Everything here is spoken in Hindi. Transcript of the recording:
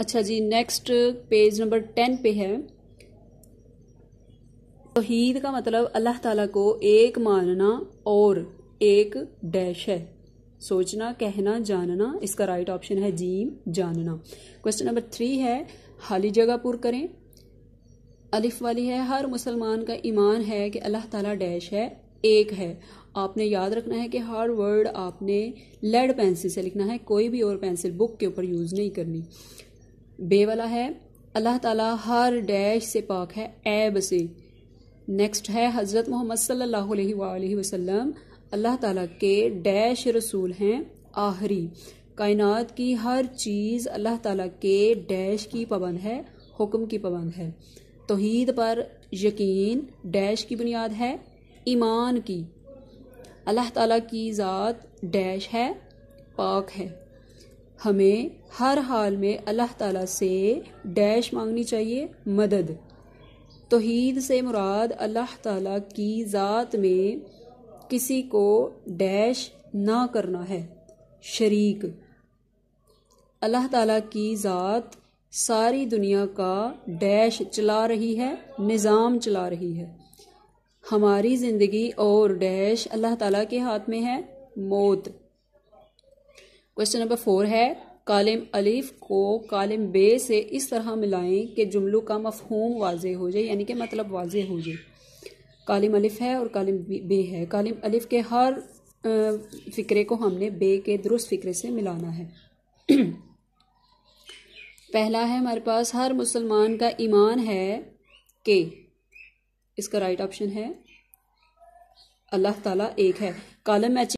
अच्छा जी नेक्स्ट पेज नंबर टेन पे है तोहीद का मतलब अल्लाह ताला को एक मानना और एक डैश है सोचना कहना जानना इसका राइट ऑप्शन है जीम जानना क्वेश्चन नंबर थ्री है हाली जगह पुर करें अलिफ वाली है हर मुसलमान का ईमान है कि अल्लाह ताला डैश है एक है आपने याद रखना है कि हर वर्ड आपने लेड पेंसिल से लिखना है कोई भी और पेंसिल बुक के ऊपर यूज़ नहीं करनी बे वाला है अल्लाह ताला हर डैश से पाक है ऐब से नेक्स्ट है हज़रत मोहम्मद सल्लल्लाहु अलैहि वसल्लम अल्लाह ताला के डैश रसूल हैं आहरी कायनात की हर चीज़ अल्लाह ताला के डैश की पाबंद है हुक्म की पाबंद है तोहीद पर यकीन डैश की बुनियाद है ईमान की अल्लाह ताला की ज़ात डैश है पाक है हमें हर हाल में अल्लाह ताला से डैश मांगनी चाहिए मदद तोहीद से मुराद अल्लाह ताला की ज़ात में किसी को डैश ना करना है शरीक अल्लाह ताला की ज़ात सारी दुनिया का डैश चला रही है निज़ाम चला रही है हमारी ज़िंदगी और डैश अल्लाह ताला के हाथ में है मौत क्वेश्चन नंबर फोर है कालिम अलीफ को कालिम बे से इस तरह मिलाएं कि जुमलो का मफहूम वाज हो जाए यानी कि मतलब वाज हो जाए कालिम अलिफ है और कालिम बे है कालिम अलिफ के हर फ़िक्रे को हमने बे के दुरुस्त फ़िक्रे से मिलाना है पहला है हमारे पास हर मुसलमान का ईमान है के इसका राइट ऑप्शन है अल्लाह ताला एक है कालम मैच